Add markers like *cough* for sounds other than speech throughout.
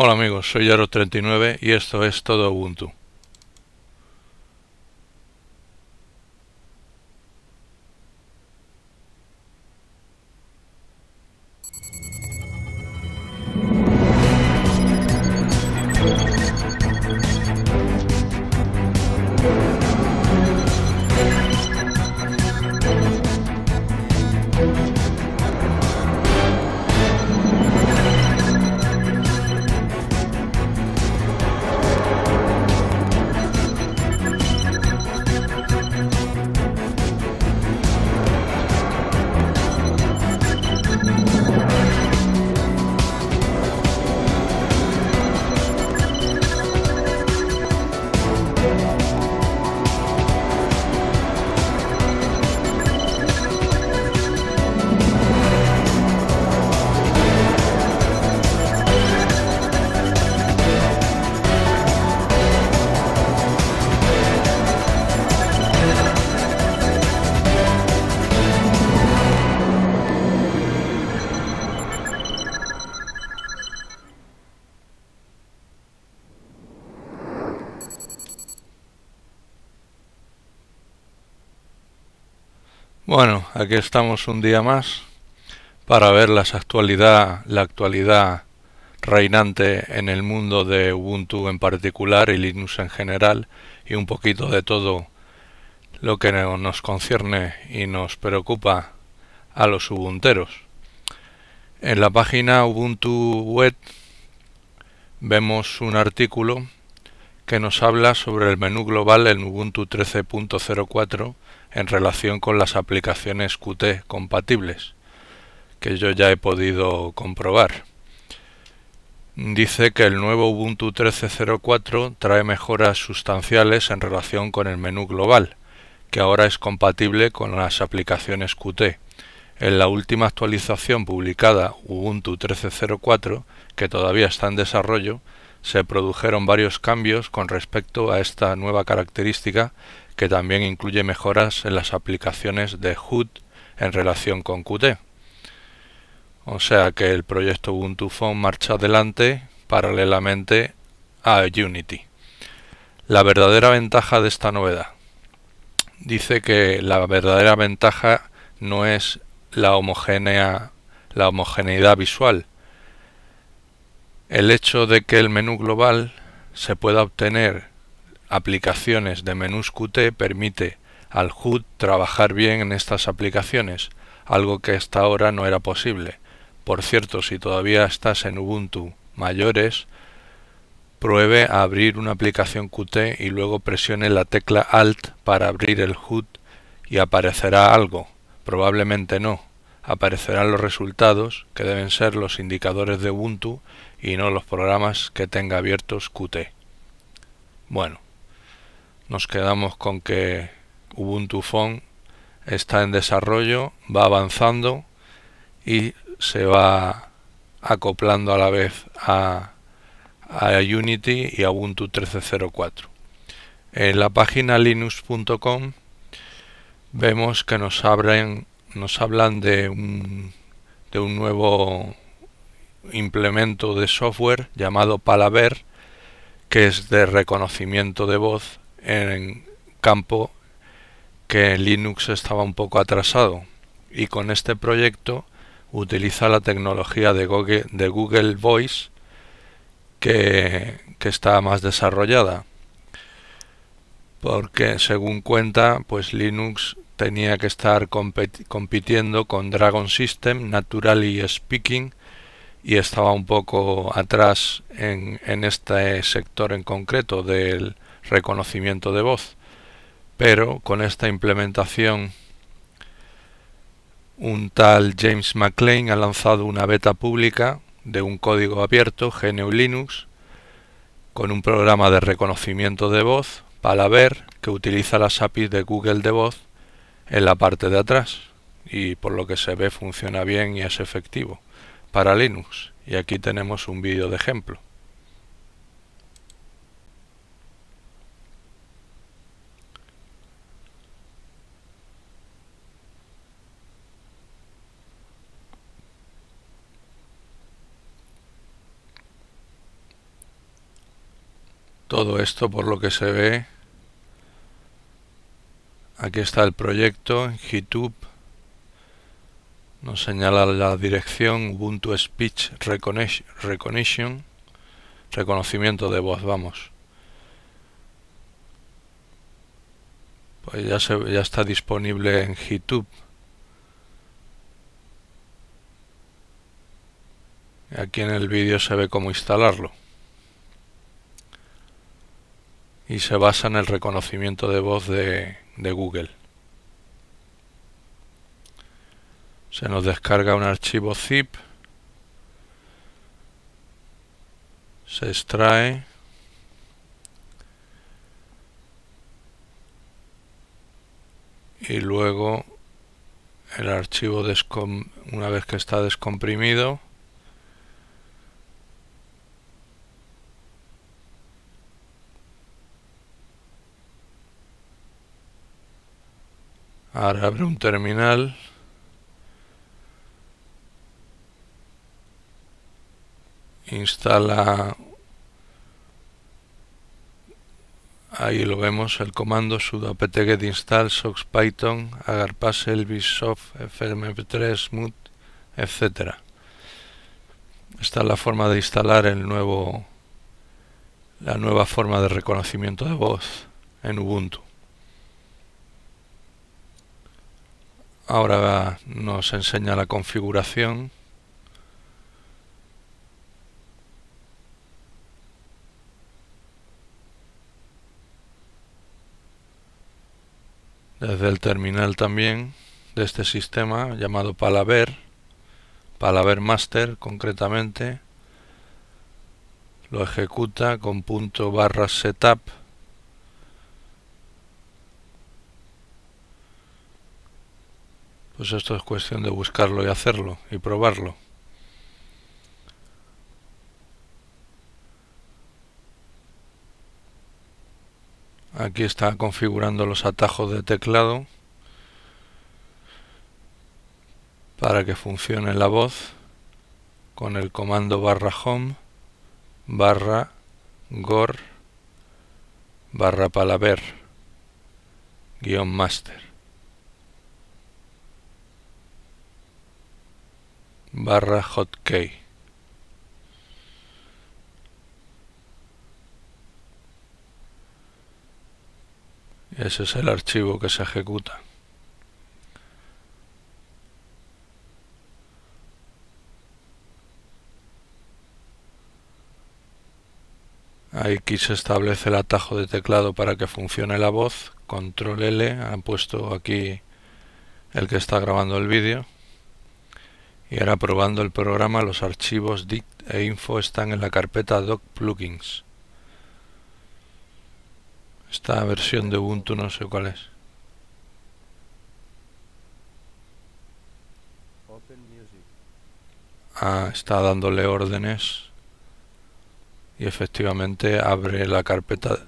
Hola amigos, soy Yaro39 y esto es todo Ubuntu. aquí estamos un día más para ver las actualidad, la actualidad reinante en el mundo de Ubuntu en particular y Linux en general y un poquito de todo lo que nos concierne y nos preocupa a los ubunteros. En la página Ubuntu Web vemos un artículo que nos habla sobre el menú global en Ubuntu 13.04 en relación con las aplicaciones Qt compatibles, que yo ya he podido comprobar. Dice que el nuevo Ubuntu 13.04 trae mejoras sustanciales en relación con el menú global, que ahora es compatible con las aplicaciones Qt. En la última actualización publicada, Ubuntu 13.04, que todavía está en desarrollo, se produjeron varios cambios con respecto a esta nueva característica que también incluye mejoras en las aplicaciones de HUD en relación con Qt. O sea que el proyecto Ubuntu Phone marcha adelante paralelamente a Unity. La verdadera ventaja de esta novedad. Dice que la verdadera ventaja no es la homogénea la homogeneidad visual. El hecho de que el menú global se pueda obtener aplicaciones de menús Qt permite al HUD trabajar bien en estas aplicaciones, algo que hasta ahora no era posible. Por cierto, si todavía estás en Ubuntu mayores, pruebe a abrir una aplicación Qt y luego presione la tecla Alt para abrir el HUD y aparecerá algo. Probablemente no. Aparecerán los resultados, que deben ser los indicadores de Ubuntu y no los programas que tenga abiertos Qt. Bueno, nos quedamos con que Ubuntu Phone está en desarrollo, va avanzando y se va acoplando a la vez a, Unity y a Ubuntu 13.04. En la página linux.com vemos que nos nos hablan de un, de un nuevo implemento de software llamado Palaver, que es de reconocimiento de voz en campo que Linux estaba un poco atrasado y con este proyecto utiliza la tecnología de Google, de Google Voice que, que, está más desarrollada porque según cuenta pues Linux tenía que estar compitiendo con Dragon System, Naturally Speaking y estaba un poco atrás en, en este sector en concreto del, reconocimiento de voz, pero con esta implementación un tal James McLean ha lanzado una beta pública de un código abierto GNU Linux con un programa de reconocimiento de voz ver que utiliza las APIs de Google de voz en la parte de atrás y por lo que se ve funciona bien y es efectivo para Linux y aquí tenemos un vídeo de ejemplo. Todo esto por lo que se ve. Aquí está el proyecto, en GitHub. Nos señala la dirección Ubuntu Speech Recognition. Reconocimiento de voz, vamos. Pues ya, ya está disponible en GitHub. Aquí en el vídeo se ve cómo instalarlo y se basa en el reconocimiento de voz de, Google. Se nos descarga un archivo zip, se extrae y luego el archivo una vez que está descomprimido Ahora abre un terminal. Instala. Ahí lo vemos, el comando sudo apt-get install sox python agar el soft fmp3 mut, etc. Esta es la forma de instalar el nuevo la nueva forma de reconocimiento de voz en Ubuntu. Ahora nos enseña la configuración. Desde el terminal también de este sistema llamado Palaver, Palaver Master concretamente, lo ejecuta con punto barra setup Pues esto es cuestión de buscarlo y hacerlo y probarlo. Aquí está configurando los atajos de teclado para que funcione la voz con el comando barra home barra gor barra palaver guión master barra hotkey ese es el archivo que se ejecuta Aquí se establece el atajo de teclado para que funcione la voz. Control L, han puesto aquí el que está grabando el vídeo. Y ahora probando el programa, los archivos dict e info están en la carpeta doc plugins. Esta versión de Ubuntu no sé cuál es. Ah, está dándole órdenes y efectivamente abre la carpeta.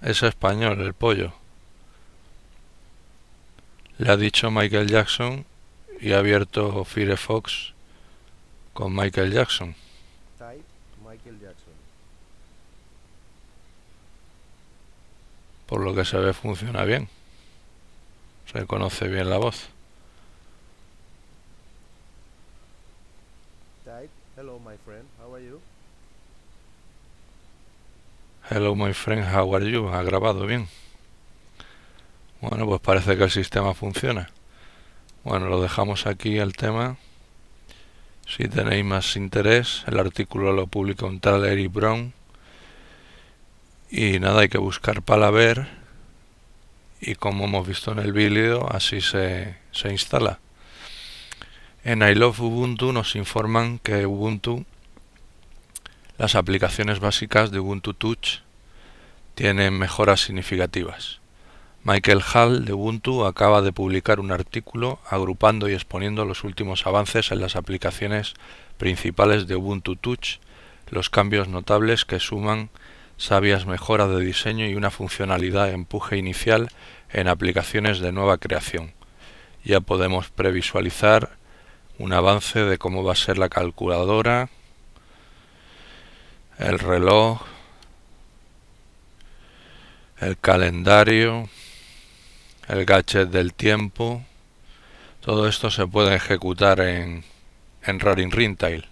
Es español el pollo. Le ha dicho Michael Jackson y ha abierto Firefox con Michael Jackson. Michael Jackson. Por lo que se ve funciona bien. Se Reconoce bien la voz. Hello my friend, how are you? Hello my friend, how are you? Ha grabado bien. Bueno, pues parece que el sistema funciona. Bueno, lo dejamos aquí el tema. Si tenéis más interés, el artículo lo publica un tal Eric Brown. Y nada, hay que buscar para ver. y como hemos visto en el vídeo, así se, se instala. En I Love Ubuntu nos informan que Ubuntu, las aplicaciones básicas de Ubuntu Touch, tienen mejoras significativas. Michael Hall de Ubuntu acaba de publicar un artículo agrupando y exponiendo los últimos avances en las aplicaciones principales de Ubuntu Touch, los cambios notables que suman sabias mejoras de diseño y una funcionalidad de empuje inicial en aplicaciones de nueva creación. Ya podemos previsualizar un avance de cómo va a ser la calculadora, el reloj, el calendario, el gadget del tiempo. Todo esto se puede ejecutar en, en Raring Rintail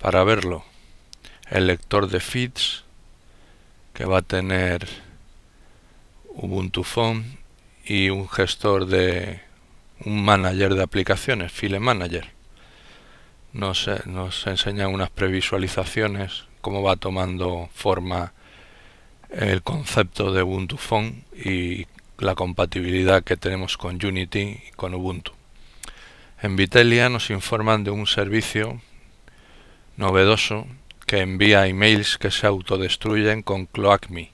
para verlo. El lector de feeds que va a tener Ubuntu Phone y un gestor de un manager de aplicaciones, File Manager. Nos, eh, nos enseñan unas previsualizaciones, cómo va tomando forma el concepto de Ubuntu Phone y la compatibilidad que tenemos con Unity y con Ubuntu. En Vitelia nos informan de un servicio novedoso que envía emails que se autodestruyen con Cloacme.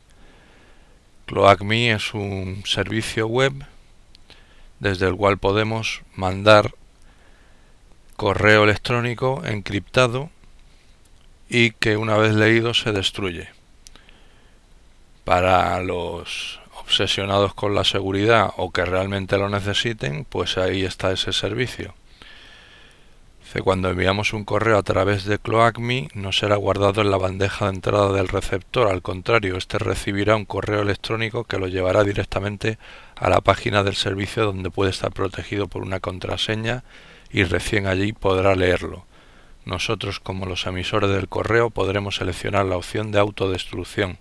Cloacme es un servicio web desde el cual podemos mandar correo electrónico encriptado y que una vez leído se destruye. Para los obsesionados con la seguridad o que realmente lo necesiten, pues ahí está ese servicio. Cuando enviamos un correo a través de CloacMe, no será guardado en la bandeja de entrada del receptor, al contrario, este recibirá un correo electrónico que lo llevará directamente a la página del servicio donde puede estar protegido por una contraseña y recién allí podrá leerlo. Nosotros, como los emisores del correo, podremos seleccionar la opción de autodestrucción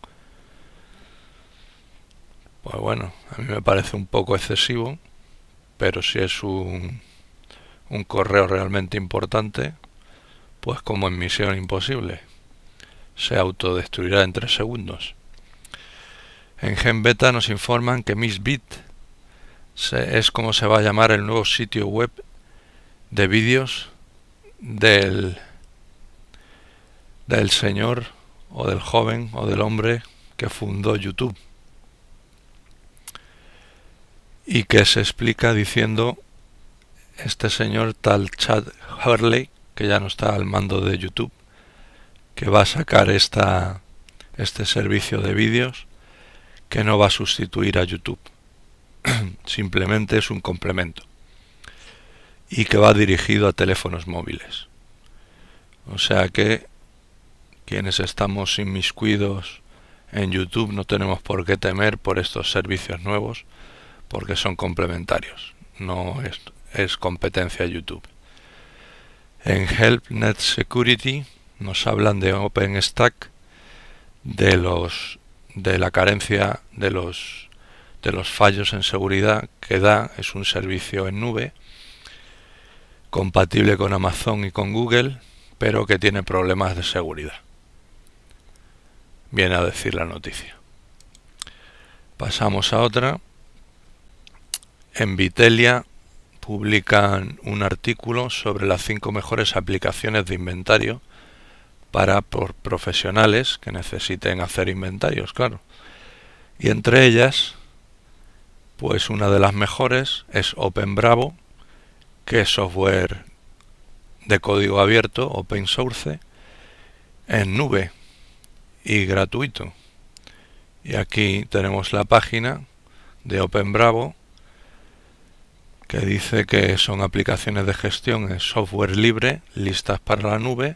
pues bueno, a mí me parece un poco excesivo, pero si es un, un correo realmente importante, pues como en Misión Imposible, se autodestruirá en tres segundos. En Gen Beta nos informan que Miss Bit es como se va a llamar el nuevo sitio web de vídeos del, del señor o del joven o del hombre que fundó YouTube y que se explica diciendo este señor tal Chad Hurley, que ya no está al mando de YouTube, que va a sacar esta, este servicio de vídeos, que no va a sustituir a YouTube, *clears throat* simplemente es un complemento, y que va dirigido a teléfonos móviles. O sea que quienes estamos inmiscuidos en YouTube no tenemos por qué temer por estos servicios nuevos, porque son complementarios, no es, competencia YouTube. En HelpNet Security nos hablan de OpenStack, de los de la carencia de los de los fallos en seguridad que da es un servicio en nube compatible con Amazon y con Google, pero que tiene problemas de seguridad. Viene a decir la noticia. Pasamos a otra. En Vitelia publican un artículo sobre las cinco mejores aplicaciones de inventario para profesionales que necesiten hacer inventarios, claro. Y entre ellas, pues una de las mejores es OpenBravo, que es software de código abierto, open source, en nube y gratuito. Y aquí tenemos la página de OpenBravo que dice que son aplicaciones de gestión en software libre, listas para la nube,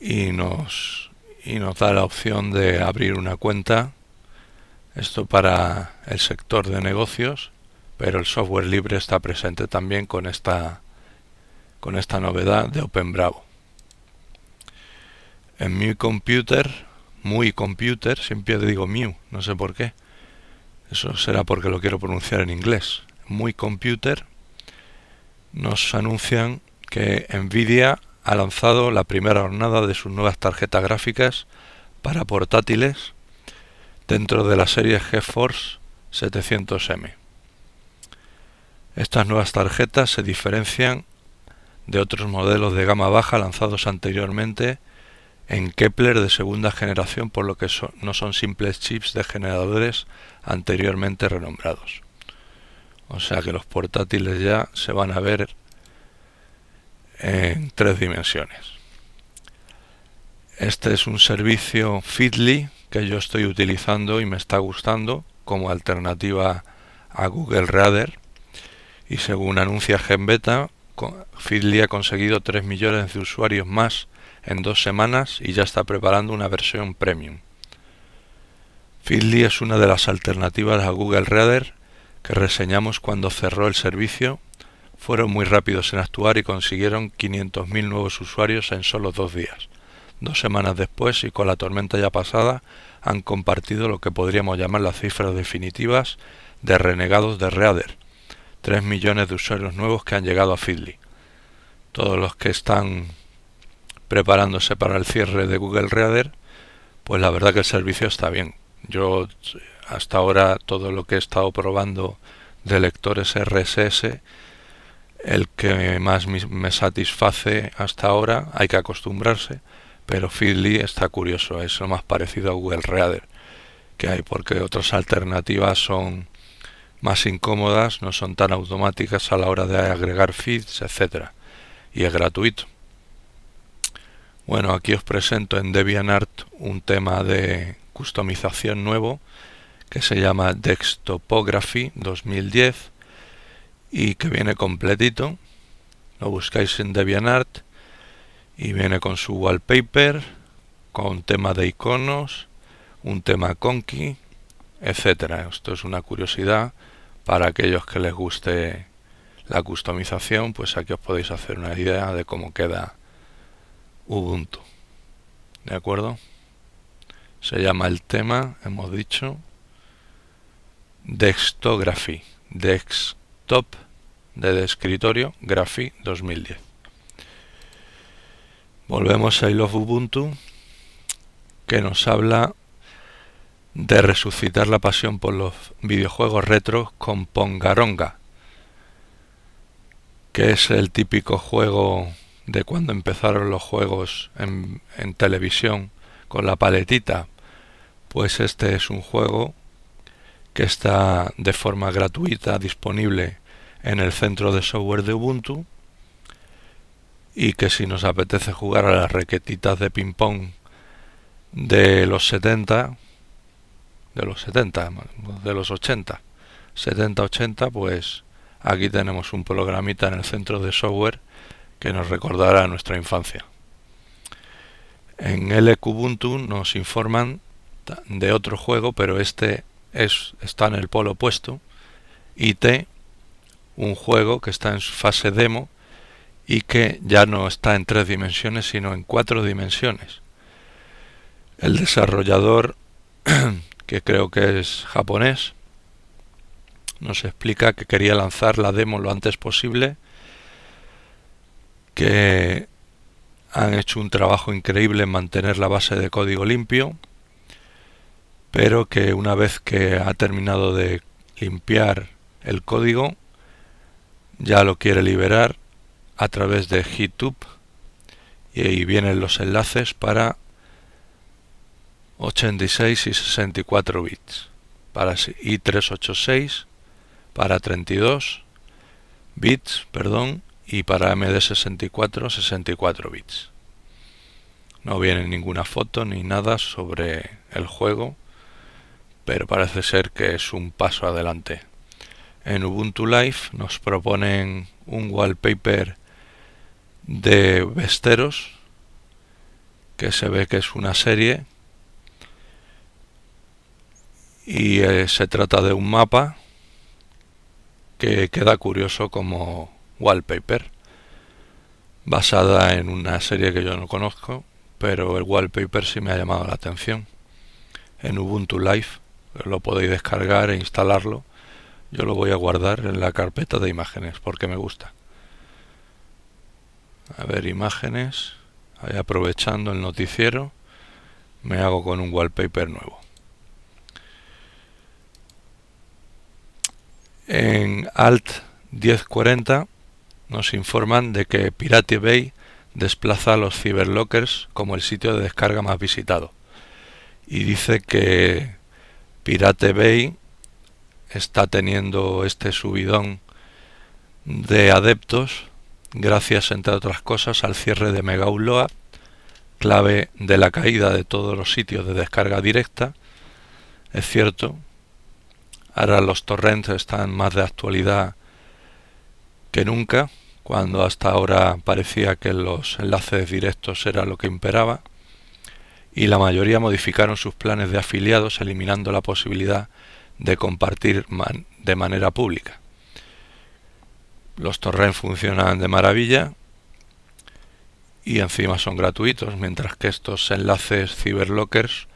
y nos, y nos da la opción de abrir una cuenta, esto para el sector de negocios, pero el software libre está presente también con esta, con esta novedad de Open OpenBravo. En mi computer muy computer, siempre digo Mew, no sé por qué. Eso será porque lo quiero pronunciar en inglés muy computer, nos anuncian que Nvidia ha lanzado la primera hornada de sus nuevas tarjetas gráficas para portátiles dentro de la serie GeForce 700M. Estas nuevas tarjetas se diferencian de otros modelos de gama baja lanzados anteriormente en Kepler de segunda generación, por lo que no son simples chips de generadores anteriormente renombrados. O sea que los portátiles ya se van a ver en tres dimensiones. Este es un servicio Fitly que yo estoy utilizando y me está gustando como alternativa a Google Radar. Y según anuncia GenBeta, Feedly ha conseguido 3 millones de usuarios más en dos semanas y ya está preparando una versión premium. Feedly es una de las alternativas a Google Radar que reseñamos cuando cerró el servicio fueron muy rápidos en actuar y consiguieron 500.000 nuevos usuarios en solo dos días. Dos semanas después y con la tormenta ya pasada, han compartido lo que podríamos llamar las cifras definitivas de renegados de Reader, 3 millones de usuarios nuevos que han llegado a Philly Todos los que están preparándose para el cierre de Google Reader, pues la verdad que el servicio está bien. Yo hasta ahora todo lo que he estado probando de lectores RSS, el que más me satisface hasta ahora, hay que acostumbrarse, pero Feedly está curioso, es lo más parecido a Google Reader que hay, porque otras alternativas son más incómodas, no son tan automáticas a la hora de agregar feeds, etcétera, y es gratuito. Bueno, aquí os presento en DebianArt un tema de customización nuevo que se llama Dextopography 2010 y que viene completito. Lo buscáis en Art y viene con su wallpaper, con tema de iconos, un tema conky, etcétera. Esto es una curiosidad para aquellos que les guste la customización, pues aquí os podéis hacer una idea de cómo queda Ubuntu. ¿De acuerdo? se llama el tema, hemos dicho, Dextography, Desktop de escritorio Graphy 2010. Volvemos a I Love Ubuntu, que nos habla de resucitar la pasión por los videojuegos retro con Pongaronga, que es el típico juego de cuando empezaron los juegos en televisión con la paletita pues este es un juego que está de forma gratuita disponible en el centro de software de Ubuntu y que si nos apetece jugar a las requetitas de ping pong de los 70 de los 70 de los 80 70 80 pues aquí tenemos un programita en el centro de software que nos recordará nuestra infancia en Ubuntu nos informan de otro juego, pero este es, está en el polo opuesto. Y T, un juego que está en su fase demo y que ya no está en tres dimensiones, sino en cuatro dimensiones. El desarrollador, *clears throat* que creo que es japonés, nos explica que quería lanzar la demo lo antes posible, que han hecho un trabajo increíble en mantener la base de código limpio, pero que una vez que ha terminado de limpiar el código ya lo quiere liberar a través de GitHub y ahí vienen los enlaces para 86 y 64 bits para i 386 para 32 bits perdón y para MD64 64 bits no viene ninguna foto ni nada sobre el juego pero parece ser que es un paso adelante. En Ubuntu Live nos proponen un wallpaper de Vesteros, que se ve que es una serie, y eh, se trata de un mapa que queda curioso como wallpaper, basada en una serie que yo no conozco, pero el wallpaper sí me ha llamado la atención en Ubuntu Live lo podéis descargar e instalarlo. Yo lo voy a guardar en la carpeta de imágenes porque me gusta. A ver, imágenes. Ahí aprovechando el noticiero, me hago con un wallpaper nuevo. En Alt 1040 nos informan de que Pirate Bay desplaza a los ciberlockers como el sitio de descarga más visitado. Y dice que Pirate Bay está teniendo este subidón de adeptos gracias, entre otras cosas, al cierre de Mega clave de la caída de todos los sitios de descarga directa. Es cierto, ahora los torrents están más de actualidad que nunca, cuando hasta ahora parecía que los enlaces directos era lo que imperaba y la mayoría modificaron sus planes de afiliados eliminando la posibilidad de compartir de manera pública. Los torrents funcionan de maravilla y encima son gratuitos, mientras que estos enlaces ciberlockers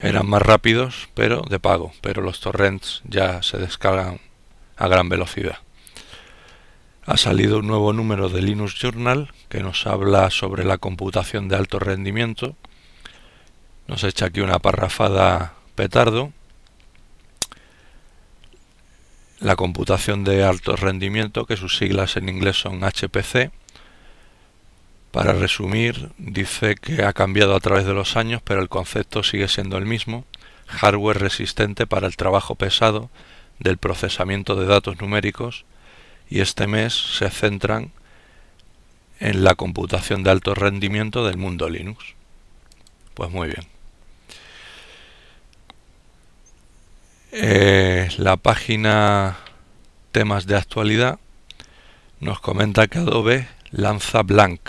eran más rápidos, pero de pago, pero los torrents ya se descargan a gran velocidad. Ha salido un nuevo número de Linux Journal que nos habla sobre la computación de alto rendimiento nos echa aquí una parrafada petardo. La computación de alto rendimiento, que sus siglas en inglés son HPC. Para resumir, dice que ha cambiado a través de los años, pero el concepto sigue siendo el mismo. Hardware resistente para el trabajo pesado del procesamiento de datos numéricos y este mes se centran en la computación de alto rendimiento del mundo Linux. Pues muy bien. Eh, la página temas de actualidad nos comenta que Adobe lanza Blank,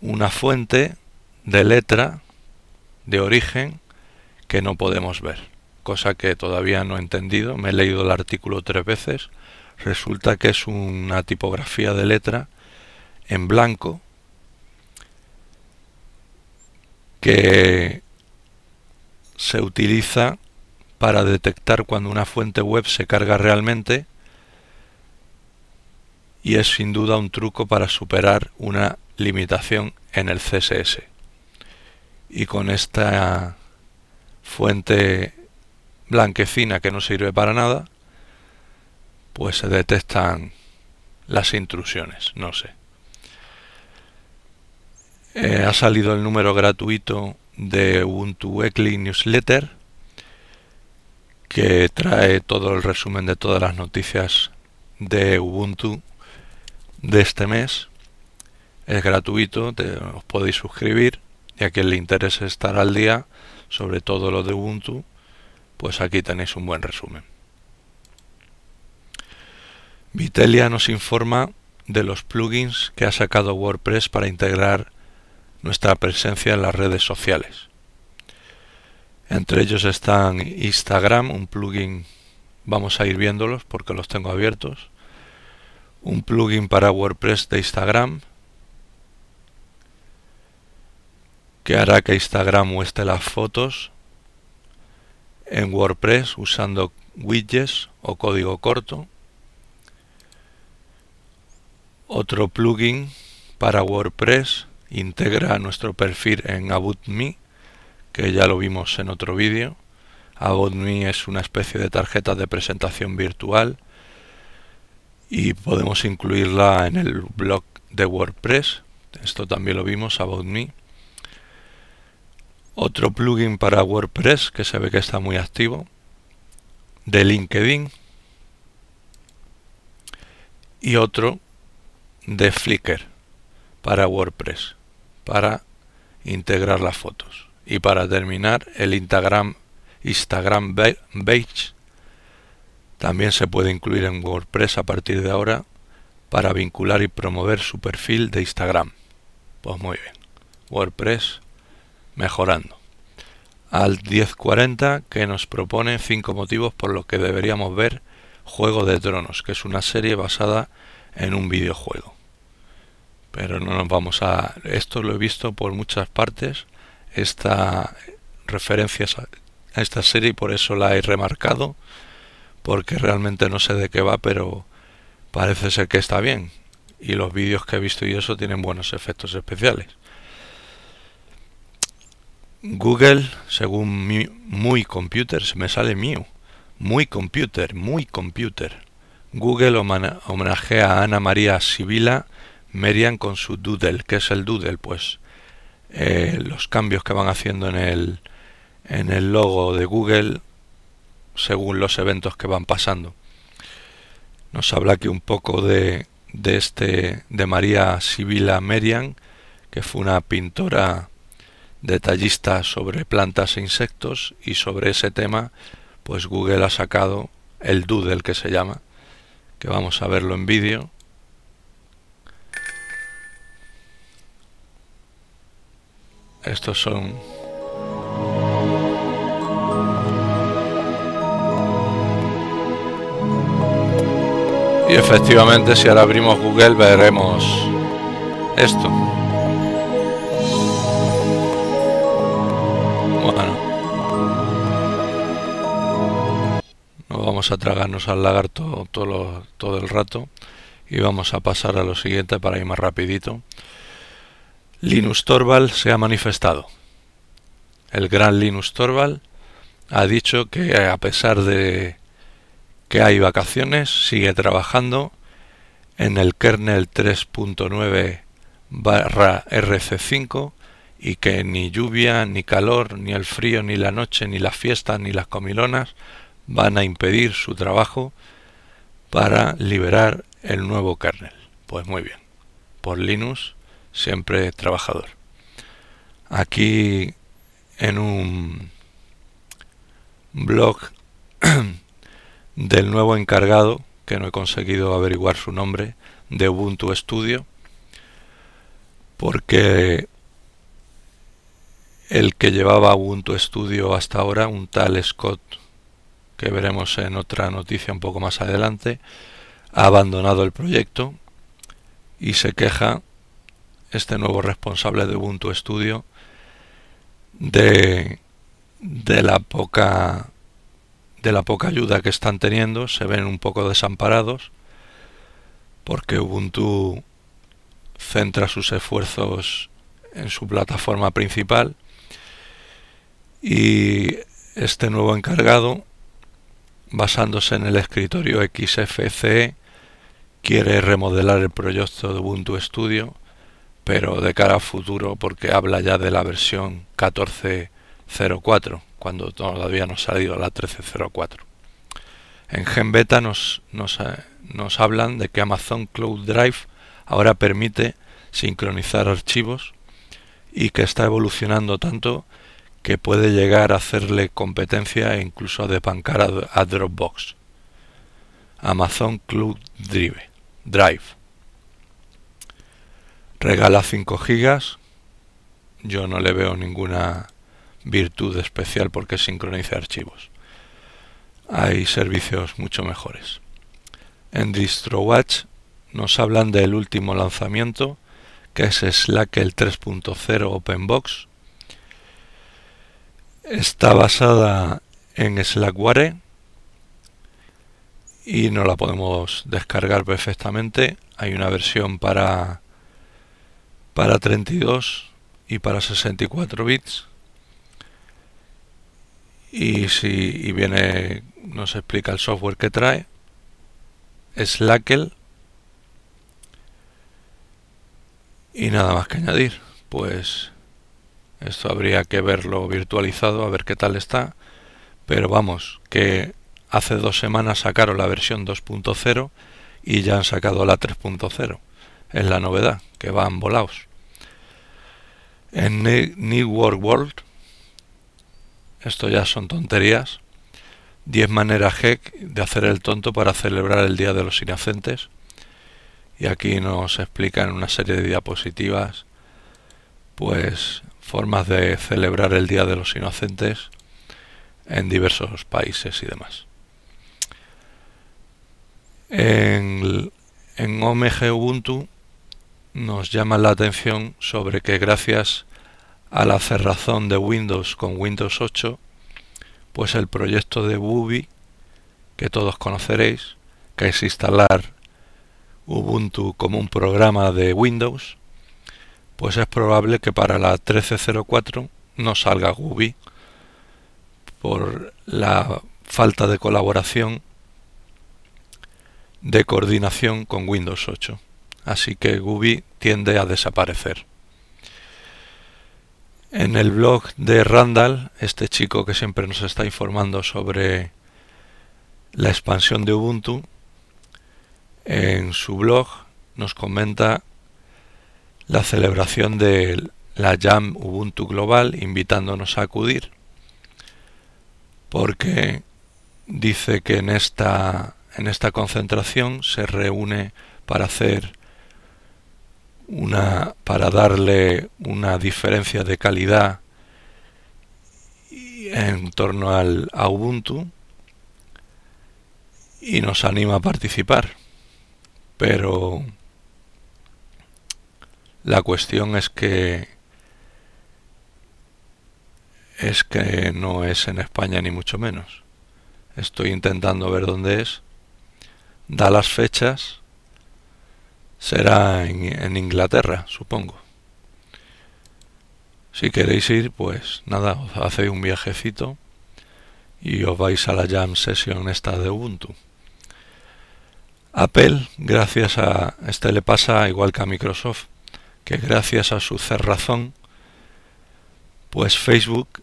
una fuente de letra de origen que no podemos ver, cosa que todavía no he entendido, me he leído el artículo tres veces, resulta que es una tipografía de letra en blanco que se utiliza para detectar cuando una fuente web se carga realmente y es sin duda un truco para superar una limitación en el CSS. Y con esta fuente blanquecina que no sirve para nada, pues se detectan las intrusiones, no sé. Eh, ha salido el número gratuito de Ubuntu Weekly Newsletter que trae todo el resumen de todas las noticias de Ubuntu de este mes. Es gratuito, os podéis suscribir y a quien le interese estar al día sobre todo lo de Ubuntu, pues aquí tenéis un buen resumen. Vitelia nos informa de los plugins que ha sacado WordPress para integrar nuestra presencia en las redes sociales. Entre ellos están Instagram, un plugin, vamos a ir viéndolos porque los tengo abiertos. Un plugin para WordPress de Instagram, que hará que Instagram muestre las fotos en WordPress usando widgets o código corto. Otro plugin para WordPress integra nuestro perfil en About Me que ya lo vimos en otro vídeo. Me es una especie de tarjeta de presentación virtual y podemos incluirla en el blog de WordPress. Esto también lo vimos, About Me Otro plugin para WordPress que se ve que está muy activo, de LinkedIn. Y otro de Flickr para WordPress, para integrar las fotos. Y para terminar, el Instagram, Instagram Page también se puede incluir en WordPress a partir de ahora para vincular y promover su perfil de Instagram. Pues muy bien, WordPress mejorando. Al 1040 que nos propone 5 motivos por los que deberíamos ver Juego de Tronos, que es una serie basada en un videojuego. Pero no nos vamos a... Esto lo he visto por muchas partes esta referencia a esta serie y por eso la he remarcado, porque realmente no sé de qué va, pero parece ser que está bien. Y los vídeos que he visto y eso tienen buenos efectos especiales. Google, según mi, muy computers, me sale mío. Muy computer, muy computer. Google homenajea a Ana María Sibila Merian con su Doodle. que es el Doodle? Pues eh, los cambios que van haciendo en el, en el logo de Google según los eventos que van pasando. Nos habla aquí un poco de, de, este, de María Sibila Merian, que fue una pintora detallista sobre plantas e insectos y sobre ese tema pues Google ha sacado el Doodle que se llama, que vamos a verlo en vídeo Estos son Y efectivamente si ahora abrimos Google veremos esto. Bueno. No vamos a tragarnos al lagarto todo, todo el rato y vamos a pasar a lo siguiente para ir más rapidito. Linus Torvald se ha manifestado. El gran Linus Torvald ha dicho que a pesar de que hay vacaciones, sigue trabajando en el kernel 3.9 barra RC5 y que ni lluvia, ni calor, ni el frío, ni la noche, ni las fiestas, ni las comilonas van a impedir su trabajo para liberar el nuevo kernel. Pues muy bien. Por Linus siempre trabajador. Aquí en un blog *clears throat* del nuevo encargado, que no he conseguido averiguar su nombre, de Ubuntu Studio, porque el que llevaba Ubuntu Studio hasta ahora, un tal Scott, que veremos en otra noticia un poco más adelante, ha abandonado el proyecto y se queja este nuevo responsable de Ubuntu Studio, de, la poca, de la poca ayuda que están teniendo, se ven un poco desamparados, porque Ubuntu centra sus esfuerzos en su plataforma principal y este nuevo encargado, basándose en el escritorio XFCE, quiere remodelar el proyecto de Ubuntu Studio pero de cara a futuro porque habla ya de la versión 14.04, cuando todavía no ha salido la 13.04. En Gen Beta nos, nos, eh, nos hablan de que Amazon Cloud Drive ahora permite sincronizar archivos y que está evolucionando tanto que puede llegar a hacerle competencia e incluso a desbancar a, Dropbox. Amazon Cloud Drive regala 5 gigas yo no le veo ninguna virtud especial porque sincroniza archivos hay servicios mucho mejores en DistroWatch nos hablan del último lanzamiento que es Slack el 3.0 OpenBox está basada en Slackware y no la podemos descargar perfectamente hay una versión para para 32 y para 64 bits. Y si y viene, nos explica el software que trae. Slackel. Y nada más que añadir. Pues esto habría que verlo virtualizado, a ver qué tal está. Pero vamos, que hace dos semanas sacaron la versión 2.0 y ya han sacado la 3.0. Es la novedad, que van volados en New World World, esto ya son tonterías, 10 maneras de hacer el tonto para celebrar el Día de los Inocentes, y aquí nos explican una serie de diapositivas, pues formas de celebrar el Día de los Inocentes en diversos países y demás. En, en OMG Ubuntu nos llama la atención sobre que gracias a la cerrazón de Windows con Windows 8, pues el proyecto de Bubi, que todos conoceréis, que es instalar Ubuntu como un programa de Windows, pues es probable que para la 13.04 no salga Ubi por la falta de colaboración de coordinación con Windows 8 así que Gubi tiende a desaparecer. En el blog de Randall, este chico que siempre nos está informando sobre la expansión de Ubuntu, en su blog nos comenta la celebración de la Jam Ubuntu Global invitándonos a acudir, porque dice que en esta, en esta concentración se reúne para hacer una para darle una diferencia de calidad en torno al Ubuntu y nos anima a participar. Pero la cuestión es que es que no es en España ni mucho menos. Estoy intentando ver dónde es. Da las fechas será en, Inglaterra, supongo. Si queréis ir, pues nada, os hacéis un viajecito y os vais a la jam session esta de Ubuntu. Apple, gracias a este le pasa igual que a Microsoft, que gracias a su cerrazón, pues Facebook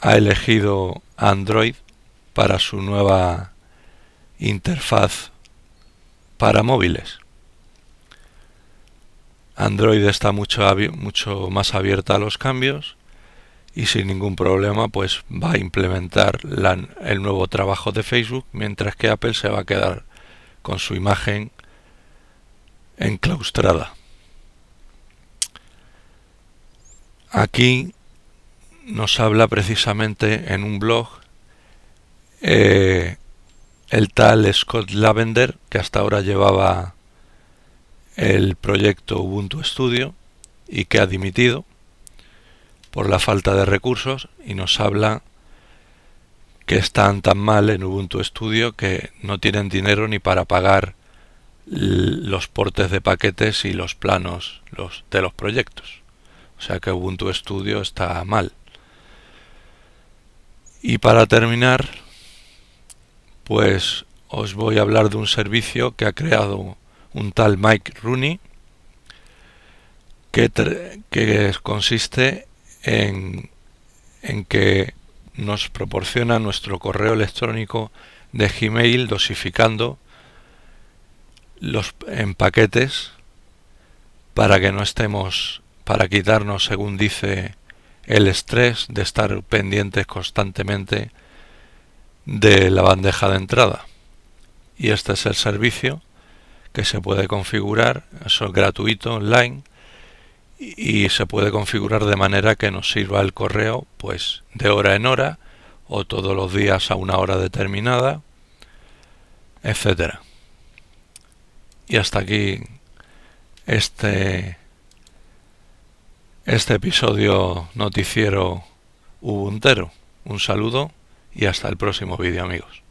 ha elegido Android para su nueva interfaz para móviles. Android está mucho, mucho más abierta a los cambios y sin ningún problema pues va a implementar el nuevo trabajo de Facebook mientras que Apple se va a quedar con su imagen enclaustrada. Aquí nos habla precisamente en un blog eh, el tal Scott Lavender que hasta ahora llevaba el proyecto Ubuntu Studio y que ha dimitido por la falta de recursos y nos habla que están tan mal en Ubuntu Studio que no tienen dinero ni para pagar los portes de paquetes y los planos los, de los proyectos. O sea que Ubuntu Studio está mal. Y para terminar, pues os voy a hablar de un servicio que ha creado un tal Mike Rooney, que, consiste en, en que nos proporciona nuestro correo electrónico de Gmail dosificando los empaquetes paquetes para que no estemos para quitarnos según dice el estrés de estar pendientes constantemente de la bandeja de entrada y este es el servicio que se puede configurar, eso es gratuito online y se puede configurar de manera que nos sirva el correo pues de hora en hora o todos los días a una hora determinada, etcétera. Y hasta aquí este este episodio noticiero ubuntero. Un saludo y hasta el próximo vídeo, amigos.